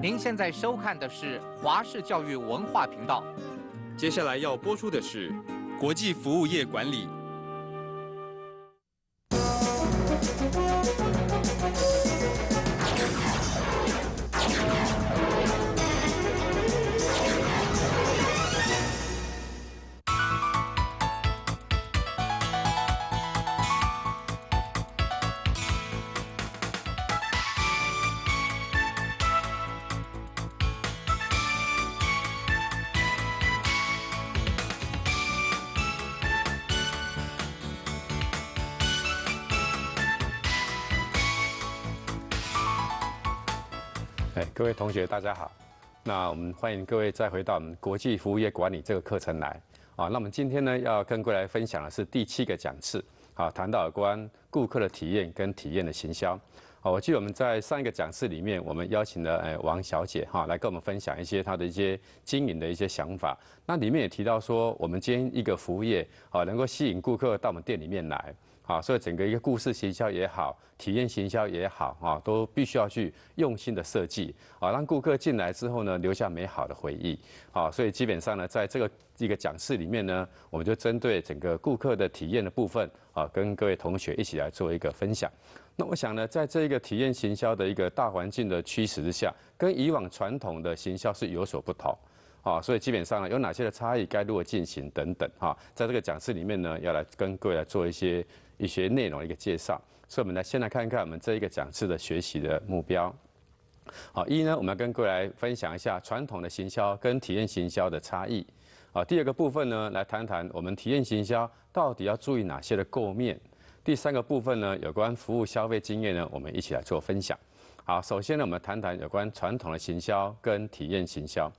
您现在收看的是华视教育文化频道，接下来要播出的是国际服务业管理。各位同学，大家好。那我们欢迎各位再回到我们国际服务业管理这个课程来啊。那我们今天呢，要跟各位来分享的是第七个讲次，好，谈到有关顾客的体验跟体验的行销。好，我记得我们在上一个讲次里面，我们邀请了诶王小姐哈，来跟我们分享一些她的一些经营的一些想法。那里面也提到说，我们今天一个服务业，啊，能够吸引顾客到我们店里面来。啊，所以整个一个故事行销也好，体验行销也好，啊，都必须要去用心的设计，啊，让顾客进来之后呢，留下美好的回忆。啊，所以基本上呢，在这个一个讲师里面呢，我们就针对整个顾客的体验的部分，啊，跟各位同学一起来做一个分享。那我想呢，在这个体验行销的一个大环境的驱使之下，跟以往传统的行销是有所不同，啊，所以基本上呢，有哪些的差异，该如何进行等等，哈，在这个讲师里面呢，要来跟各位来做一些。一些内容的一个介绍，所以我们来先来看看我们这一个讲次的学习的目标。好，一呢，我们要跟各位来分享一下传统的行销跟体验行销的差异。啊，第二个部分呢，来谈谈我们体验行销到底要注意哪些的构面。第三个部分呢，有关服务消费经验呢，我们一起来做分享。好，首先呢，我们谈谈有关传统的行销跟体验行销。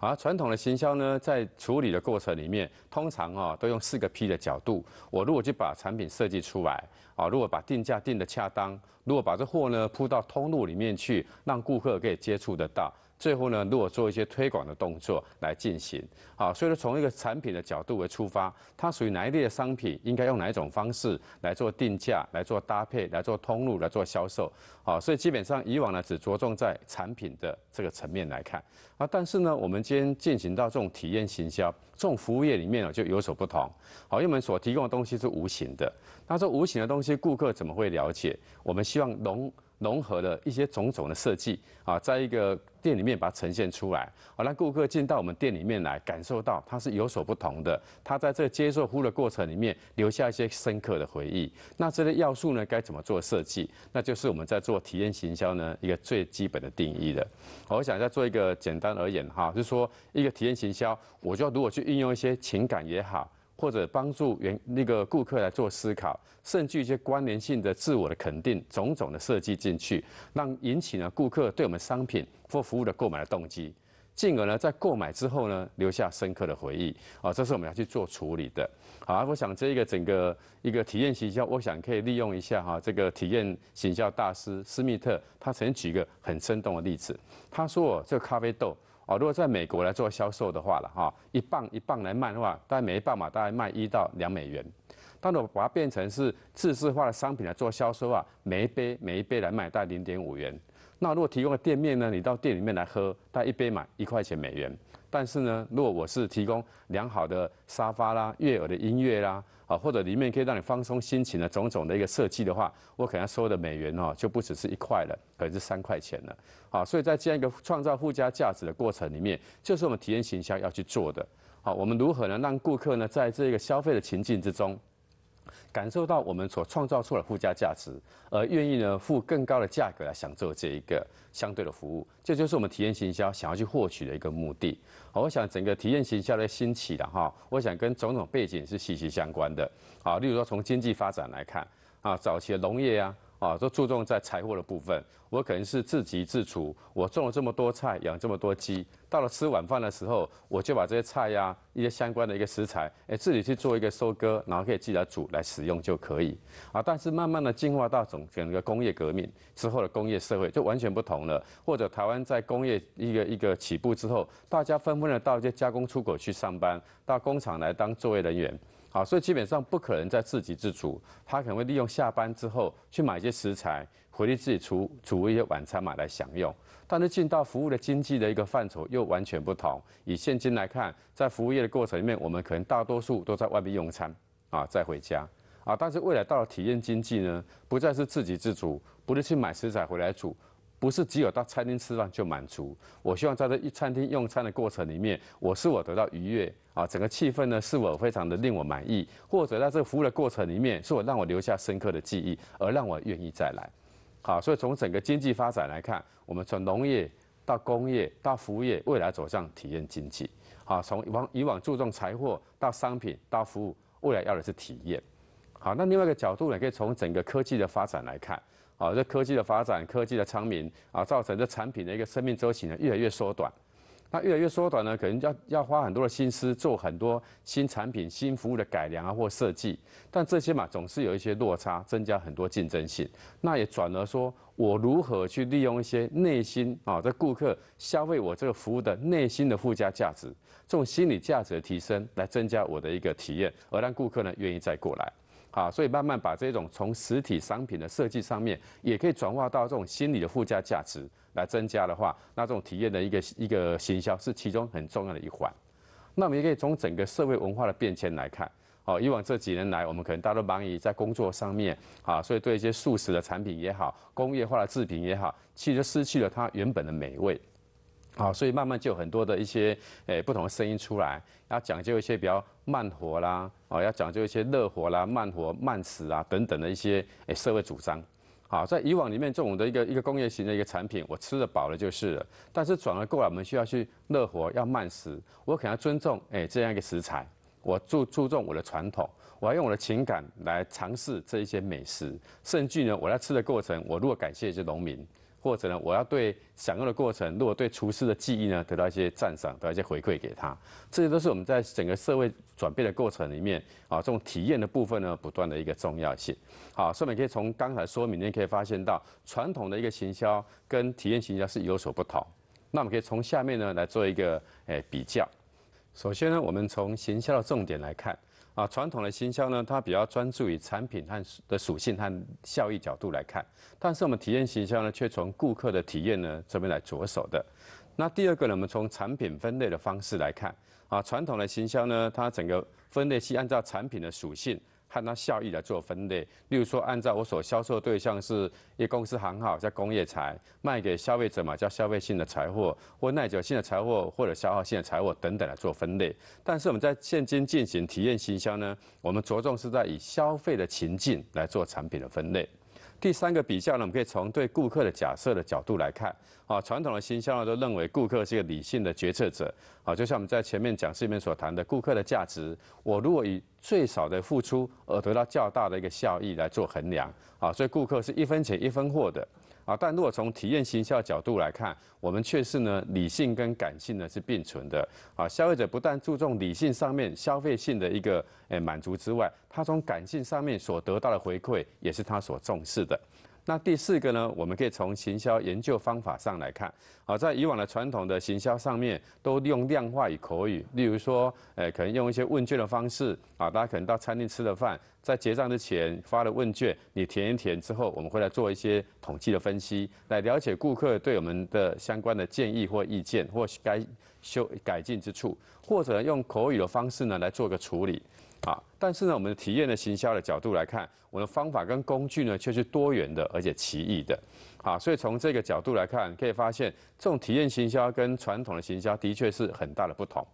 啊，传统的行销呢，在处理的过程里面，通常啊，都用四个 P 的角度。我如果就把产品设计出来，啊，如果把定价定的恰当，如果把这货呢铺到通路里面去，让顾客可以接触得到。最后呢，如果做一些推广的动作来进行，啊，所以说从一个产品的角度为出发，它属于哪一类的商品，应该用哪一种方式来做定价、来做搭配、来做通路、来做销售，啊，所以基本上以往呢只着重在产品的这个层面来看，啊，但是呢，我们今天进行到这种体验行销，这种服务业里面呢，就有所不同，好，因为我们所提供的东西是无形的，那这无形的东西顾客怎么会了解？我们希望能。融合了一些种种的设计啊，在一个店里面把它呈现出来，好让顾客进到我们店里面来，感受到它是有所不同的。他在这接受服务的过程里面留下一些深刻的回忆。那这些要素呢，该怎么做设计？那就是我们在做体验行销呢一个最基本的定义的。我想再做一个简单而言哈，就是说一个体验行销，我就如果去运用一些情感也好。或者帮助原那个顾客来做思考，甚至一些关联性的自我的肯定，种种的设计进去，让引起呢顾客对我们商品或服务的购买的动机，进而呢在购买之后呢留下深刻的回忆啊，这是我们要去做处理的。好，我想这一个整个一个体验营销，我想可以利用一下哈这个体验营销大师斯密特，他曾经举一个很生动的例子，他说哦、这个咖啡豆。好，如果在美国来做销售的话了哈，一磅一磅来卖的话，大概每一磅嘛大概卖一到两美元。但我把它变成是自制化的商品来做销售啊，每一杯每一杯来卖大概零点五元。那如果提供店面呢，你到店里面来喝，大概一杯嘛一块钱美元。但是呢，如果我是提供良好的沙发啦、悦耳的音乐啦，啊，或者里面可以让你放松心情的种种的一个设计的话，我可能收的美元哦就不只是一块了，可能是三块钱了，啊，所以在这样一个创造附加价值的过程里面，就是我们体验形象要去做的。好，我们如何呢，让顾客呢在这个消费的情境之中？感受到我们所创造出来的附加价值，而愿意呢付更高的价格来享受这一个相对的服务，这就是我们体验行销想要去获取的一个目的。我想整个体验行销的兴起的哈，我想跟种种背景是息息相关的。好，例如说从经济发展来看，啊，早期的农业啊，啊，都注重在柴火的部分。我可能是自给自足，我种了这么多菜，养这么多鸡，到了吃晚饭的时候，我就把这些菜呀，一些相关的一个食材，哎，自己去做一个收割，然后可以自己来煮来使用就可以。啊，但是慢慢的进化到整个工业革命之后的工业社会，就完全不同了。或者台湾在工业一个一个起步之后，大家纷纷的到一些加工出口去上班，到工厂来当作业人员。好，所以基本上不可能在自给自足，他可能会利用下班之后去买一些食材，回去自己煮煮一些晚餐嘛来享用。但是进到服务的经济的一个范畴又完全不同。以现今来看，在服务业的过程里面，我们可能大多数都在外面用餐啊，再回家啊。但是未来到了体验经济呢，不再是自给自足，不是去买食材回来煮，不是只有到餐厅吃饭就满足。我希望在这一餐厅用餐的过程里面，我是否得到愉悦？啊，整个气氛呢，是否非常的令我满意？或者在这个服务的过程里面，是否让我留下深刻的记忆，而让我愿意再来？好，所以从整个经济发展来看，我们从农业到工业到服务业，未来走向体验经济。好，从往以往注重财货到商品到服务，未来要的是体验。好，那另外一个角度呢，可以从整个科技的发展来看。好，这科技的发展，科技的昌明啊，造成这产品的一个生命周期呢，越来越缩短。那越来越缩短呢，可能要要花很多的心思，做很多新产品、新服务的改良啊或设计。但这些嘛，总是有一些落差，增加很多竞争性。那也转而说，我如何去利用一些内心啊，这顾客消费我这个服务的内心的附加价值，这种心理价值的提升，来增加我的一个体验，而让顾客呢愿意再过来啊。所以慢慢把这种从实体商品的设计上面，也可以转化到这种心理的附加价值。来增加的话，那这种体验的一个一个行销是其中很重要的一环。那我们也可以从整个社会文化的变迁来看。哦，以往这几年来，我们可能大多忙于在工作上面，啊，所以对一些素食的产品也好，工业化的制品也好，其实失去了它原本的美味。啊，所以慢慢就有很多的一些诶不同的声音出来，要讲究一些比较慢活啦，啊，要讲究一些乐活啦、慢活慢食啊等等的一些诶社会主张。好，在以往里面，这种的一个一个工业型的一个产品，我吃得饱了就是了。但是转而过来，我们需要去乐活，要慢食。我可能要尊重，哎，这样一个食材。我注注重我的传统，我要用我的情感来尝试这一些美食。甚至呢，我在吃的过程，我如果感谢这农民。或者呢，我要对享用的过程，如果对厨师的技艺呢，得到一些赞赏，得到一些回馈给他，这些都是我们在整个社会转变的过程里面，啊，这种体验的部分呢，不断的一个重要性。好，顺便可以从刚才说明，你可以发现到传统的一个行销跟体验行销是有所不同。那我们可以从下面呢来做一个诶比较。首先呢，我们从行销的重点来看。啊，传统的行销呢，它比较专注于产品和的属性和效益角度来看，但是我们体验行销呢，却从顾客的体验呢这边来着手的。那第二个呢，我们从产品分类的方式来看，啊，传统的行销呢，它整个分类是按照产品的属性。和它效益来做分类，例如说，按照我所销售对象是一公司行号，叫工业材，卖给消费者嘛，叫消费性的财货，或耐久性的财货，或者消耗性的财货等等来做分类。但是我们在现今进行体验行销呢，我们着重是在以消费的情境来做产品的分类。第三个比较呢，我们可以从对顾客的假设的角度来看啊。传统的象销都认为顾客是一个理性的决策者啊，就像我们在前面讲视面所谈的，顾客的价值，我如果以最少的付出而得到较大的一个效益来做衡量啊，所以顾客是一分钱一分货的。啊，但如果从体验行销角度来看，我们却是呢，理性跟感性呢是并存的。啊，消费者不但注重理性上面消费性的一个诶满足之外，他从感性上面所得到的回馈，也是他所重视的。那第四个呢，我们可以从行销研究方法上来看。好，在以往的传统的行销上面，都用量化与口语，例如说，呃，可能用一些问卷的方式，啊，大家可能到餐厅吃了饭，在结账之前发了问卷，你填一填之后，我们会来做一些统计的分析，来了解顾客对我们的相关的建议或意见或该修改进之处，或者用口语的方式呢，来做个处理。啊！但是呢，我们的体验的行销的角度来看，我们的方法跟工具呢，却是多元的而且奇异的。啊，所以从这个角度来看，可以发现这种体验行销跟传统的行销的确是很大的不同。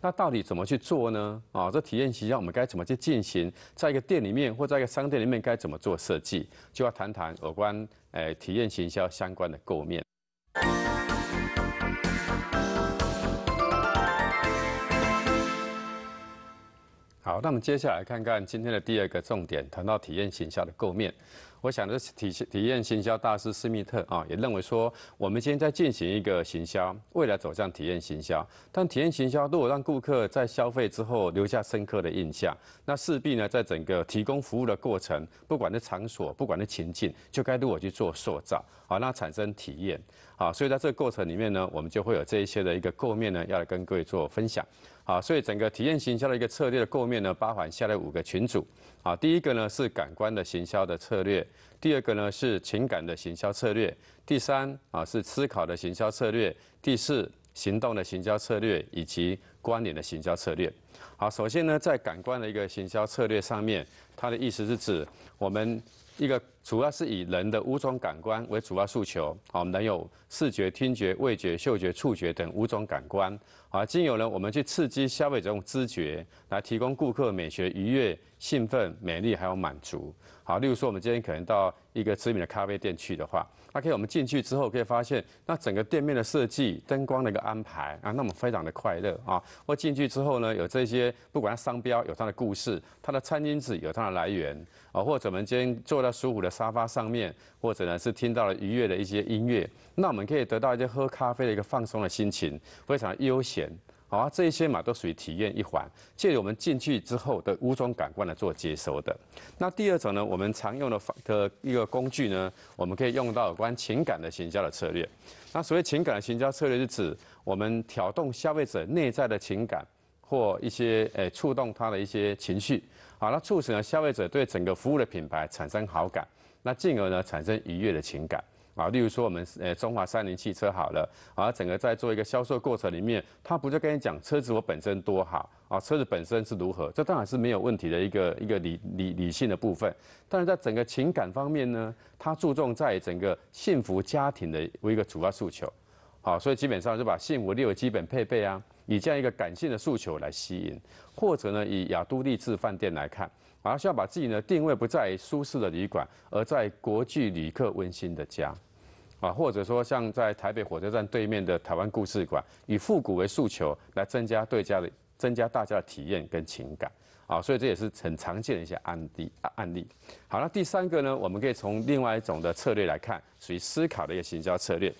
那到底怎么去做呢？啊，这体验行销我们该怎么去进行？在一个店里面或在一个商店里面，该怎么做设计？就要谈谈有关诶体验行销相关的构面。好，那我们接下来看看今天的第二个重点，谈到体验行销的构面。我想是体体验行销大师施密特啊，也认为说，我们今天在进行一个行销，未来走向体验行销。但体验行销如果让顾客在消费之后留下深刻的印象，那势必呢，在整个提供服务的过程，不管是场所，不管是情境，就该如何去做塑造啊，那产生体验啊。所以在这个过程里面呢，我们就会有这一些的一个构面呢，要来跟各位做分享。啊，所以整个体验行销的一个策略的构面呢，包含下列五个群组。啊，第一个呢是感官的行销的策略，第二个呢是情感的行销策略，第三啊是思考的行销策略，第四行动的行销策略以及关联的行销策略。好，首先呢，在感官的一个行销策略上面，它的意思是指我们一个。主要是以人的五种感官为主要诉求，好，我们有视觉、听觉、味觉、嗅觉、触觉等五种感官，啊，经由呢，我们去刺激消费者用知觉来提供顾客美学、愉悦、兴奋、美丽还有满足，好，例如说我们今天可能到一个知名的咖啡店去的话，OK，我们进去之后可以发现，那整个店面的设计、灯光的一个安排啊，那么非常的快乐啊，或进去之后呢，有这些不管它商标有它的故事，它的餐巾纸有它的来源，啊，或者我们今天坐在舒服的。沙发上面，或者呢是听到了愉悦的一些音乐，那我们可以得到一些喝咖啡的一个放松的心情，非常悠闲。好，这一些嘛都属于体验一环，借由我们进去之后的五种感官来做接收的。那第二种呢，我们常用的的一个工具呢，我们可以用到有关情感的行销的策略。那所谓情感的行销策略，是指我们挑动消费者内在的情感，或一些诶触动他的一些情绪，好，那促使呢消费者对整个服务的品牌产生好感。那进而呢产生愉悦的情感啊，例如说我们呃中华三菱汽车好了，啊整个在做一个销售过程里面，他不就跟你讲车子我本身多好啊，车子本身是如何，这当然是没有问题的一个一个理理理性的部分，但是在整个情感方面呢，他注重在整个幸福家庭的一个主要诉求，好，所以基本上就把幸福六个基本配备啊，以这样一个感性的诉求来吸引，或者呢以亚都励志饭店来看。而需要把自己呢定位不在舒适的旅馆，而在国际旅客温馨的家，啊，或者说像在台北火车站对面的台湾故事馆，以复古为诉求来增加对家的增加大家的体验跟情感，啊，所以这也是很常见的一些案例啊、案例。好那第三个呢，我们可以从另外一种的策略来看，属于思考的一个行销策略。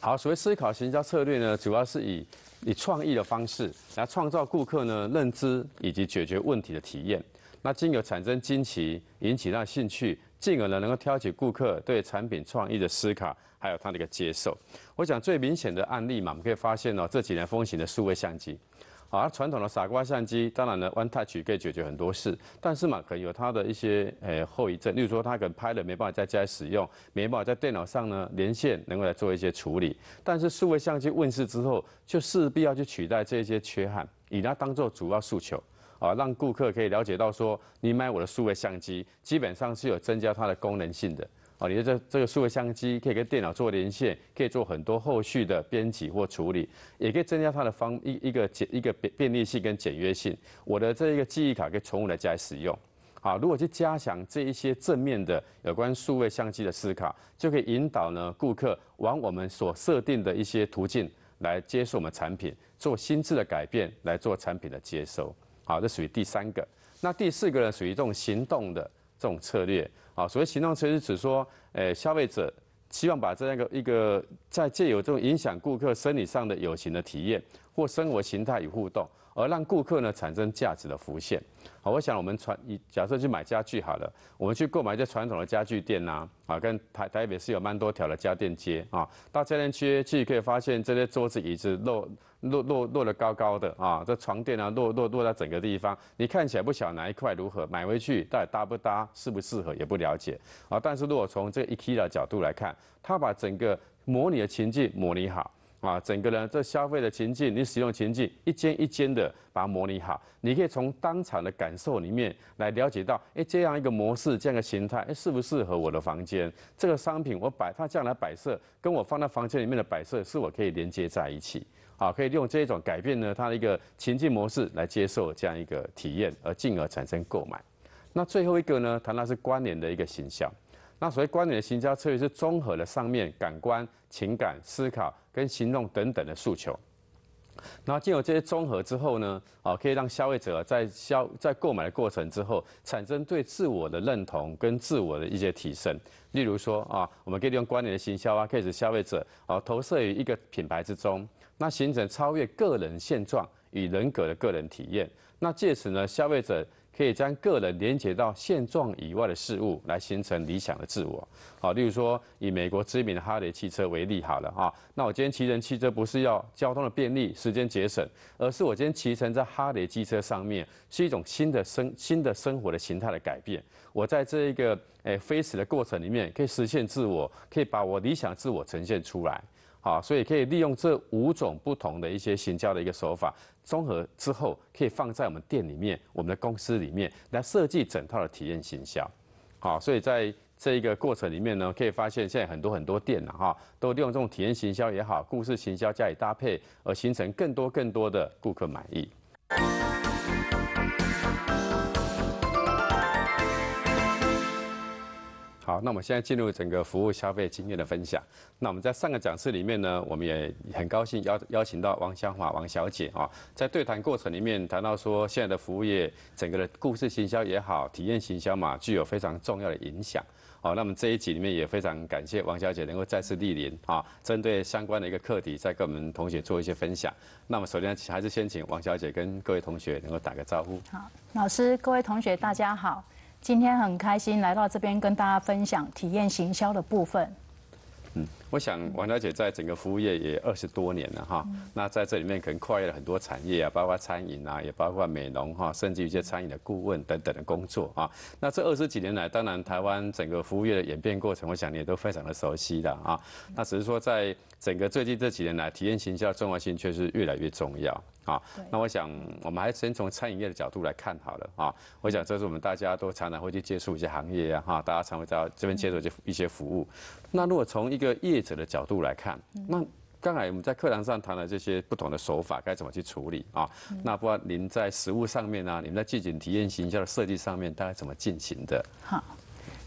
好，所谓思考行销策略呢，主要是以以创意的方式来创造顾客呢认知以及解决问题的体验。那进而产生惊奇，引起那兴趣，进而呢能够挑起顾客对产品创意的思考，还有他的一个接受。我想最明显的案例嘛，我们可以发现哦，这几年风行的数位相机，而传统的傻瓜相机，当然呢，o Touch n e 可以解决很多事，但是嘛，可能有它的一些呃后遗症，例如说它可能拍了没办法在家里使用，没办法在电脑上呢连线能够来做一些处理。但是数位相机问世之后，就势必要去取代这些缺憾，以它当做主要诉求。啊，让顾客可以了解到说，你买我的数位相机，基本上是有增加它的功能性的。啊，你的这这个数位相机可以跟电脑做连线，可以做很多后续的编辑或处理，也可以增加它的方一一个简一个便便利性跟简约性。我的这一个记忆卡可以重复的加以使用。啊，如果去加强这一些正面的有关数位相机的思考，就可以引导呢顾客往我们所设定的一些途径来接受我们产品，做心智的改变，来做产品的接收。好，这属于第三个。那第四个呢？属于这种行动的这种策略。啊，所谓行动策略，是指说，呃，消费者希望把这样一个一个，在借由这种影响顾客生理上的友情的体验或生活形态与互动。而让顾客呢产生价值的浮现，好，我想我们传假设去买家具好了，我们去购买一些传统的家具店呐，啊，跟台台北市有蛮多条的家电街啊，到家电街去可以发现这些桌子椅子摞摞摞摞得高高的啊，这床垫啊摞摞摞在整个地方，你看起来不晓得哪一块如何买回去到底搭不搭适不适合也不了解啊，但是如果从这一 k e a 的角度来看，他把整个模拟的情境模拟好。啊，整个人这消费的情境，你使用情境，一间一间的把它模拟好，你可以从当场的感受里面来了解到，哎，这样一个模式，这样一个形态，哎，适不适合我的房间？这个商品我摆，它这样来摆设跟我放在房间里面的摆设，是否可以连接在一起？好，可以利用这一种改变呢，它的一个情境模式来接受这样一个体验，而进而产生购买。那最后一个呢，谈那是关联的一个形象。那所谓关联的行销策略是综合了上面感官、情感、思考跟行动等等的诉求，然后进入这些综合之后呢，啊可以让消费者在消在购买的过程之后产生对自我的认同跟自我的一些提升。例如说啊，我们可以利用关联的行销啊，可以使消费者啊投射于一个品牌之中，那形成超越个人现状与人格的个人体验。那借此呢，消费者。可以将个人连接到现状以外的事物，来形成理想的自我。好，例如说以美国知名的哈雷汽车为例好了啊，那我今天骑乘汽车不是要交通的便利、时间节省，而是我今天骑乘在哈雷机车上面，是一种新的生新的生活的形态的改变。我在这一个诶飞驰的过程里面，可以实现自我，可以把我理想自我呈现出来。啊，所以可以利用这五种不同的一些行销的一个手法，综合之后可以放在我们店里面、我们的公司里面来设计整套的体验行销。好，所以在这一个过程里面呢，可以发现现在很多很多店呢，哈，都利用这种体验行销也好、故事行销加以搭配，而形成更多更多的顾客满意。那我们现在进入整个服务消费经验的分享。那我们在上个讲座里面呢，我们也很高兴邀邀请到王香华王小姐啊，在对谈过程里面谈到说，现在的服务业整个的故事行销也好，体验行销嘛，具有非常重要的影响。好，那么这一集里面也非常感谢王小姐能够再次莅临啊，针对相关的一个课题再跟我们同学做一些分享。那么首先还是先请王小姐跟各位同学能够打个招呼。好，老师，各位同学，大家好。今天很开心来到这边跟大家分享体验行销的部分。嗯。我想王小姐在整个服务业也二十多年了哈，那在这里面可能跨越了很多产业啊，包括餐饮啊，也包括美容哈，甚至一些餐饮的顾问等等的工作啊。那这二十几年来，当然台湾整个服务业的演变过程，我想你也都非常的熟悉的啊。那只是说在整个最近这几年来，体验行销的重要性确实越来越重要啊。那我想我们还是先从餐饮业的角度来看好了啊。我想这是我们大家都常常会去接触一些行业啊，哈，大家常会在这边接触一些一些服务。那如果从一个业记者的角度来看，那刚才我们在课堂上谈了这些不同的手法，该怎么去处理啊？那不知道您在实物上面呢，你们在自己体验形象的设计上面大概怎么进行的？好，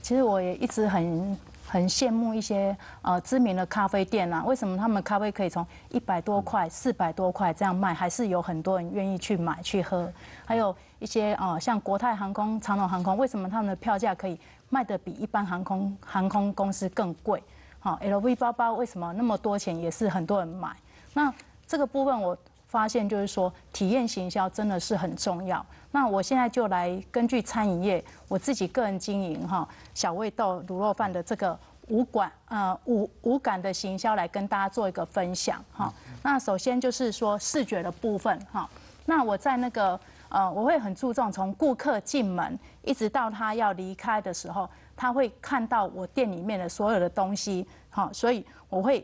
其实我也一直很很羡慕一些呃知名的咖啡店啊，为什么他们咖啡可以从一百多块、四百多块这样卖，还是有很多人愿意去买去喝？还有一些呃像国泰航空、长龙航空，为什么他们的票价可以卖的比一般航空航空公司更贵？好，LV 包包为什么那么多钱也是很多人买？那这个部分我发现就是说体验行销真的是很重要。那我现在就来根据餐饮业我自己个人经营哈小味道卤肉饭的这个五感呃五五感的行销来跟大家做一个分享哈。那首先就是说视觉的部分哈。那我在那个呃我会很注重从顾客进门一直到他要离开的时候。他会看到我店里面的所有的东西，好，所以我会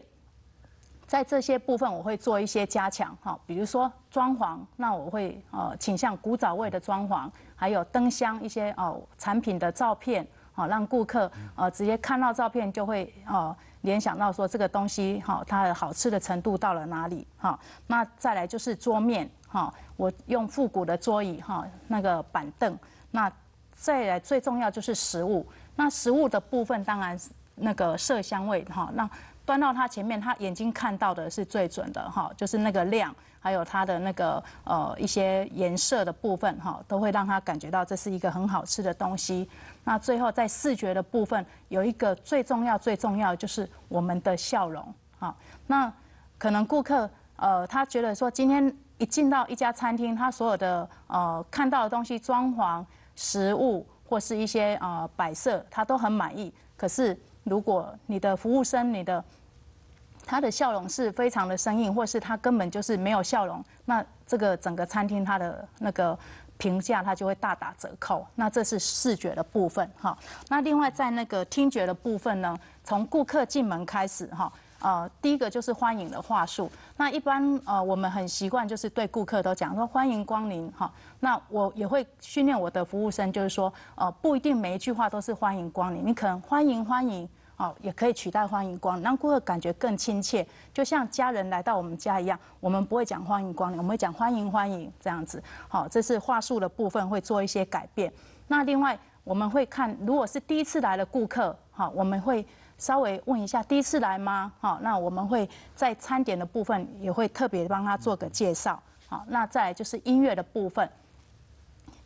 在这些部分我会做一些加强，哈，比如说装潢，那我会呃倾向古早味的装潢，还有灯箱一些哦产品的照片，好，让顾客呃直接看到照片就会哦联想到说这个东西哈它的好吃的程度到了哪里，好，那再来就是桌面，好，我用复古的桌椅哈那个板凳，那再来最重要就是食物。那食物的部分，当然那个色香味哈，那端到他前面，他眼睛看到的是最准的哈，就是那个量，还有它的那个呃一些颜色的部分哈，都会让他感觉到这是一个很好吃的东西。那最后在视觉的部分，有一个最重要、最重要就是我们的笑容哈，那可能顾客呃，他觉得说今天一进到一家餐厅，他所有的呃看到的东西、装潢、食物。或是一些呃摆设，他都很满意。可是如果你的服务生，你的他的笑容是非常的生硬，或是他根本就是没有笑容，那这个整个餐厅他的那个评价，他就会大打折扣。那这是视觉的部分哈。那另外在那个听觉的部分呢，从顾客进门开始哈。呃，第一个就是欢迎的话术。那一般呃，我们很习惯就是对顾客都讲说欢迎光临哈。那我也会训练我的服务生，就是说呃，不一定每一句话都是欢迎光临，你可能欢迎欢迎哦，也可以取代欢迎光，临，让顾客感觉更亲切，就像家人来到我们家一样。我们不会讲欢迎光临，我们会讲欢迎欢迎这样子。好，这是话术的部分会做一些改变。那另外我们会看，如果是第一次来的顾客哈，我们会。稍微问一下，第一次来吗？好，那我们会在餐点的部分也会特别帮他做个介绍。好，那再来就是音乐的部分。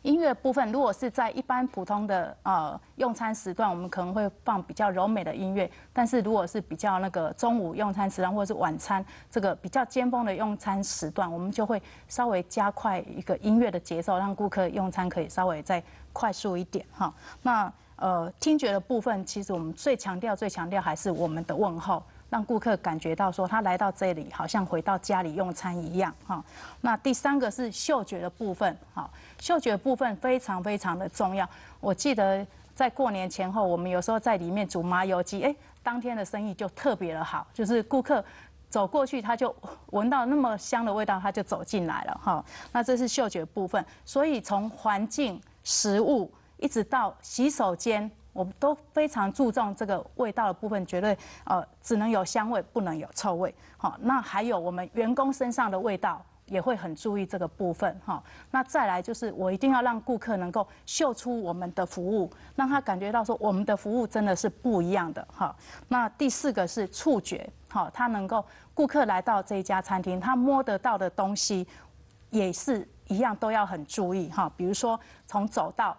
音乐部分，如果是在一般普通的呃用餐时段，我们可能会放比较柔美的音乐；但是如果是比较那个中午用餐时段或者是晚餐这个比较尖峰的用餐时段，我们就会稍微加快一个音乐的节奏，让顾客用餐可以稍微再快速一点哈。那呃，听觉的部分，其实我们最强调、最强调还是我们的问候，让顾客感觉到说他来到这里好像回到家里用餐一样哈。那第三个是嗅觉的部分，哈，嗅觉部分非常非常的重要。我记得在过年前后，我们有时候在里面煮麻油鸡，哎，当天的生意就特别的好，就是顾客走过去他就闻到那么香的味道，他就走进来了哈。那这是嗅觉部分，所以从环境、食物。一直到洗手间，我们都非常注重这个味道的部分，绝对呃只能有香味，不能有臭味。好，那还有我们员工身上的味道也会很注意这个部分哈。那再来就是我一定要让顾客能够嗅出我们的服务，让他感觉到说我们的服务真的是不一样的哈。那第四个是触觉，哈，他能够顾客来到这一家餐厅，他摸得到的东西也是一样都要很注意哈。比如说从走到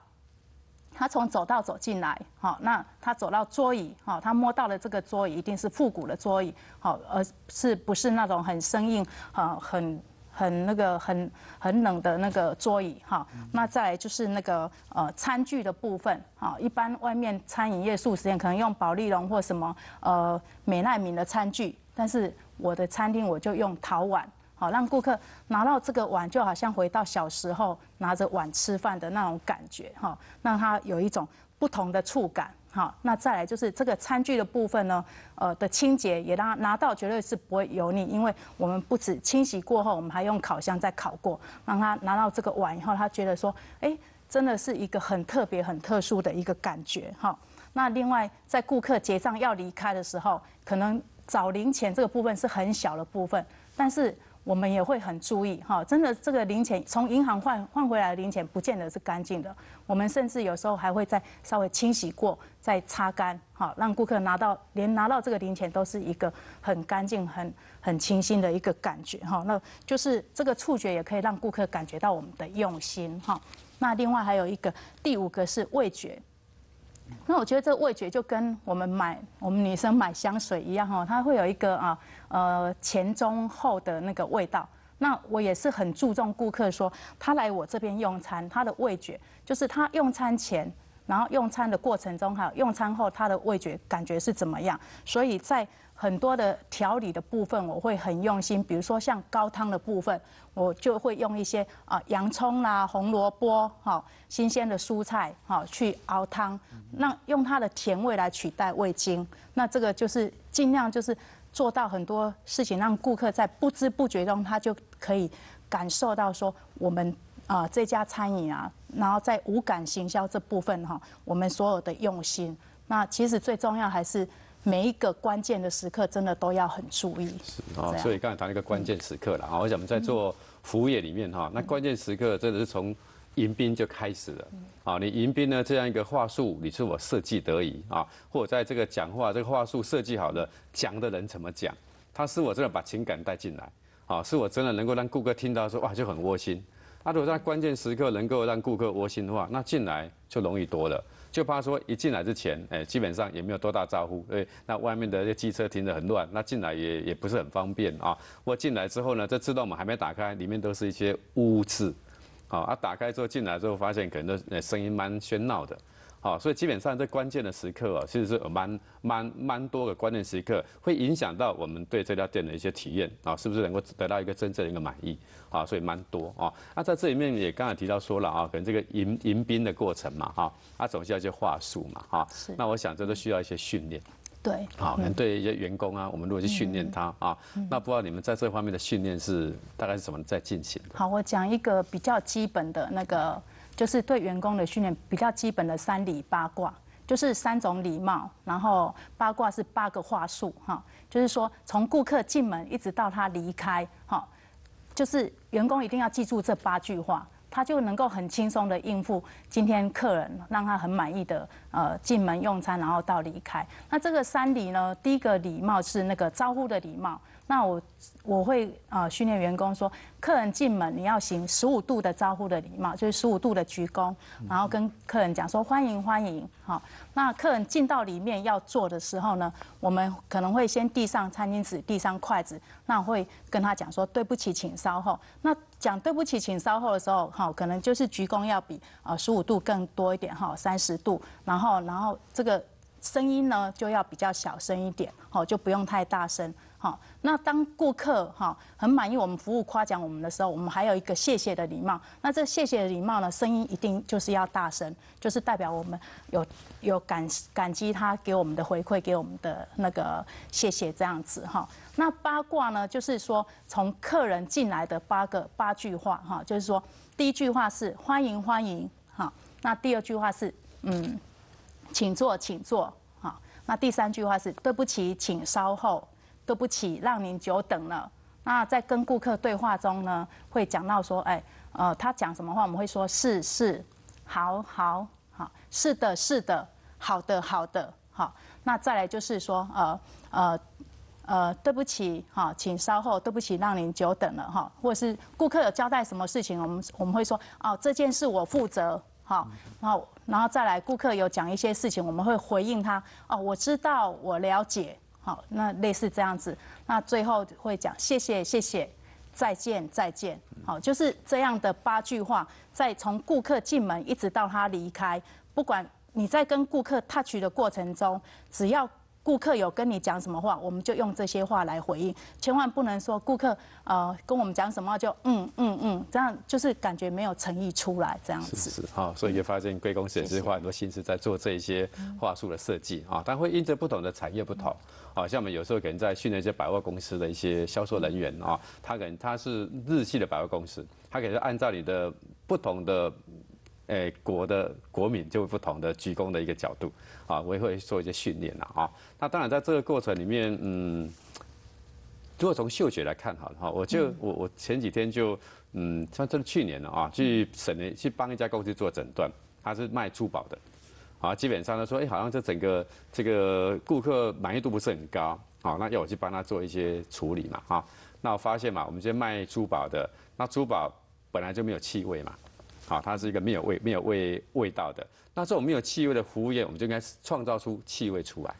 他从走道走进来，好，那他走到桌椅，好，他摸到了这个桌椅，一定是复古的桌椅，好，而是不是那种很生硬、啊，很很那个很很冷的那个桌椅，好，那再就是那个呃餐具的部分，哈，一般外面餐饮业素食店可能用宝丽龙或什么呃美奈敏的餐具，但是我的餐厅我就用陶碗。好，让顾客拿到这个碗，就好像回到小时候拿着碗吃饭的那种感觉，哈，让他有一种不同的触感。好，那再来就是这个餐具的部分呢，呃，的清洁也让拿到绝对是不会油腻，因为我们不止清洗过后，我们还用烤箱再烤过，让他拿到这个碗以后，他觉得说，哎，真的是一个很特别、很特殊的一个感觉。哈，那另外在顾客结账要离开的时候，可能找零钱这个部分是很小的部分，但是。我们也会很注意哈，真的这个零钱从银行换换回来的零钱，不见得是干净的。我们甚至有时候还会再稍微清洗过，再擦干哈，让顾客拿到，连拿到这个零钱都是一个很干净、很很清新的一个感觉哈。那就是这个触觉也可以让顾客感觉到我们的用心哈。那另外还有一个第五个是味觉。那我觉得这味觉就跟我们买我们女生买香水一样哈，它会有一个啊呃前中后的那个味道。那我也是很注重顾客说他来我这边用餐，他的味觉就是他用餐前，然后用餐的过程中还有用餐后他的味觉感觉是怎么样。所以在很多的调理的部分我会很用心，比如说像高汤的部分，我就会用一些啊洋葱啦、红萝卜哈、新鲜的蔬菜哈去熬汤，那用它的甜味来取代味精，那这个就是尽量就是做到很多事情，让顾客在不知不觉中他就可以感受到说我们啊这家餐饮啊，然后在无感行销这部分哈，我们所有的用心，那其实最重要还是。每一个关键的时刻，真的都要很注意。是啊，所以刚才谈了一个关键时刻了啊。我想我们在做服务业里面哈，那关键时刻真的是从迎宾就开始了啊。你迎宾呢这样一个话术，你是我设计得宜啊？或者在这个讲话这个话术设计好了，讲的人怎么讲，他是我真的把情感带进来啊？是我真的能够让顾客听到说哇就很窝心？那如果在关键时刻能够让顾客窝心的话，那进来就容易多了。就怕说一进来之前，哎，基本上也没有多大招呼，对，那外面的这机车停得很乱，那进来也也不是很方便啊。我进来之后呢，这自动门还没打开，里面都是一些污渍，好，啊，打开之后进来之后，发现可能都呃声音蛮喧闹的。好，所以基本上在关键的时刻啊，其实是蛮蛮蛮多的。关键时刻会影响到我们对这家店的一些体验啊，是不是能够得到一个真正的一个满意？好，所以蛮多啊。那在这里面也刚才提到说了啊，可能这个迎迎宾的过程嘛，哈，它总是要一些话术嘛，哈。是。那我想这都需要一些训练。对。好，可能对一些员工啊，我们如何去训练他啊？那不知道你们在这方面的训练是大概是怎么在进行？好，我讲一个比较基本的那个。就是对员工的训练比较基本的三礼八卦，就是三种礼貌，然后八卦是八个话术哈，就是说从顾客进门一直到他离开哈，就是员工一定要记住这八句话，他就能够很轻松的应付今天客人，让他很满意的呃进门用餐，然后到离开。那这个三礼呢，第一个礼貌是那个招呼的礼貌。那我我会啊，训练员工说，客人进门你要行十五度的招呼的礼貌，就是十五度的鞠躬，然后跟客人讲说欢迎欢迎。好，那客人进到里面要坐的时候呢，我们可能会先递上餐巾纸，递上筷子，那会跟他讲说对不起，请稍后。那讲对不起，请稍后的时候，好，可能就是鞠躬要比啊十五度更多一点哈，三十度，然后然后这个声音呢就要比较小声一点，好，就不用太大声。好，那当顾客哈很满意我们服务夸奖我们的时候，我们还有一个谢谢的礼貌。那这谢谢的礼貌呢，声音一定就是要大声，就是代表我们有有感感激他给我们的回馈，给我们的那个谢谢这样子哈。那八卦呢，就是说从客人进来的八个八句话哈，就是说第一句话是欢迎欢迎哈，那第二句话是嗯，请坐请坐哈，那第三句话是对不起，请稍后。对不起，让您久等了。那在跟顾客对话中呢，会讲到说，哎，呃，他讲什么话，我们会说，是是，好，好，好，是的，是的，好的，好的，好。那再来就是说，呃，呃，呃，对不起，哈，请稍后。对不起，让您久等了，哈。或者是顾客有交代什么事情，我们我们会说，哦，这件事我负责，好。然后，然后再来，顾客有讲一些事情，我们会回应他，哦，我知道，我了解。好，那类似这样子，那最后会讲谢谢谢谢，再见再见。好，就是这样的八句话，在从顾客进门一直到他离开，不管你在跟顾客 touch 的过程中，只要。顾客有跟你讲什么话，我们就用这些话来回应，千万不能说顾客呃跟我们讲什么就嗯嗯嗯，这样就是感觉没有诚意出来这样子。是是啊，所以就发现贵公司也是花很多心思在做这些话术的设计啊，但会因着不同的产业不同啊，像我们有时候可能在训练一些百货公司的一些销售人员啊，他可能他是日系的百货公司，他可能按照你的不同的。哎，国的国民就不同的鞠躬的一个角度啊，我也会做一些训练了啊。那当然在这个过程里面，嗯，如果从嗅觉来看，好了哈，我就我我前几天就嗯，反正去年了啊，去省内去帮一家公司做诊断，他是卖珠宝的啊，基本上他说，哎，好像这整个这个顾客满意度不是很高啊，那要我去帮他做一些处理嘛啊，那我发现嘛，我们这些卖珠宝的，那珠宝本来就没有气味嘛。好，它是一个没有味、没有味味道的。那这种没有气味的服务业，我们就应该创造出气味出来。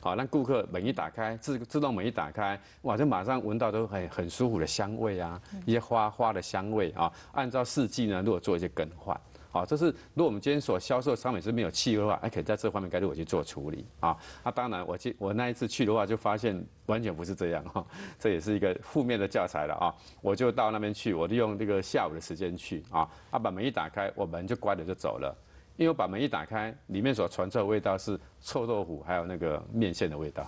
好，让顾客门一打开，自自动门一打开，哇，就马上闻到都很很舒服的香味啊，一些花花的香味啊。按照四季呢，如果做一些更换。啊，这是如果我们今天所销售的商品是没有气味的话，还可以在这方面该如何去做处理啊。那当然，我我那一次去的话，就发现完全不是这样哈，这也是一个负面的教材了啊。我就到那边去，我利用那个下午的时间去啊。他把门一打开，我门就关了就走了，因为我把门一打开，里面所传出的味道是臭豆腐还有那个面线的味道。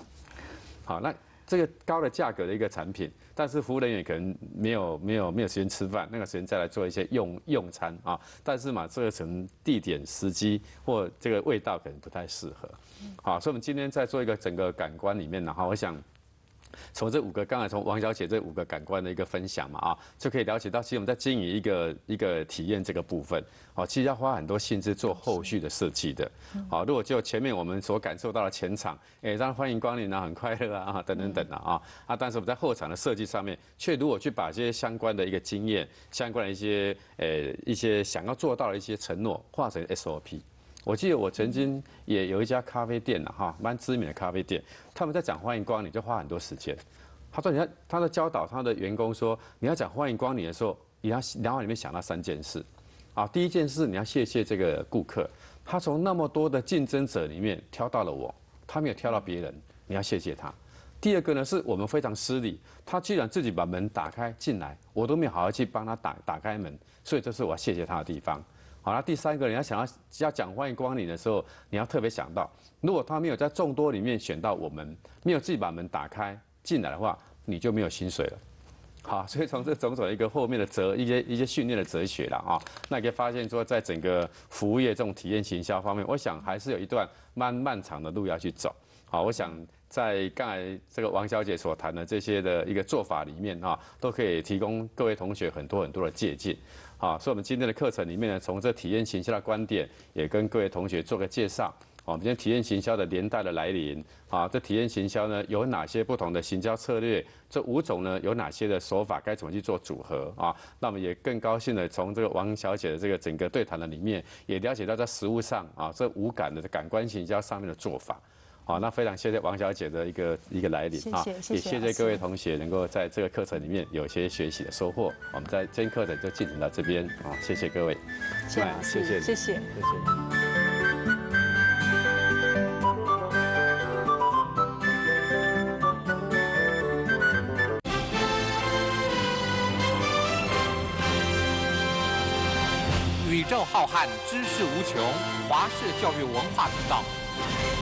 好，那。这个高的价格的一个产品，但是服务人员可能没有没有没有时间吃饭，那个时间再来做一些用用餐啊，但是嘛，这个从地点、时机或这个味道可能不太适合。好，所以我们今天在做一个整个感官里面，然后我想。从这五个，刚才从王小姐这五个感官的一个分享嘛，啊，就可以了解到，其实我们在经营一个一个体验这个部分，哦，其实要花很多心思做后续的设计的，好，如果就前面我们所感受到的前场，哎，然欢迎光临啊，很快乐啊，等等等啊，啊，但是我们在后场的设计上面，却如果去把这些相关的一个经验，相关的一些，呃，一些想要做到的一些承诺，化成 SOP。我记得我曾经也有一家咖啡店呐，哈，蛮知名的咖啡店。他们在讲欢迎光临，就花很多时间。他说，你看，他在教导他的员工说，你要讲欢迎光临的时候，你要脑海里面想到三件事。啊，第一件事你要谢谢这个顾客，他从那么多的竞争者里面挑到了我，他没有挑到别人，你要谢谢他。第二个呢，是我们非常失礼，他居然自己把门打开进来，我都没有好好去帮他打打开门，所以这是我谢谢他的地方。好了，第三个人要想要要讲欢迎光临的时候，你要特别想到，如果他没有在众多里面选到我们，没有自己把门打开进来的话，你就没有薪水了。好，所以从这种种一个后面的哲一些一些训练的哲学了啊，那你可以发现说，在整个服务业这种体验营销方面，我想还是有一段蛮漫长的路要去走。好，我想。在刚才这个王小姐所谈的这些的一个做法里面啊，都可以提供各位同学很多很多的借鉴啊。所以我们今天的课程里面呢，从这体验行销的观点，也跟各位同学做个介绍们今天体验行销的年代的来临啊，这体验行销呢有哪些不同的行销策略？这五种呢有哪些的手法？该怎么去做组合啊？那们也更高兴的从这个王小姐的这个整个对谈的里面，也了解到在实物上啊，这五感的感官行销上面的做法。好，那非常谢谢王小姐的一个一个来临啊，也谢谢各位同学能够在这个课程里面有些学习的收获。我们在今天课程就进行到这边啊，谢谢各位，谢谢，谢谢，谢谢，谢谢。宇宙浩瀚，知识无穷，华氏教育文化频道。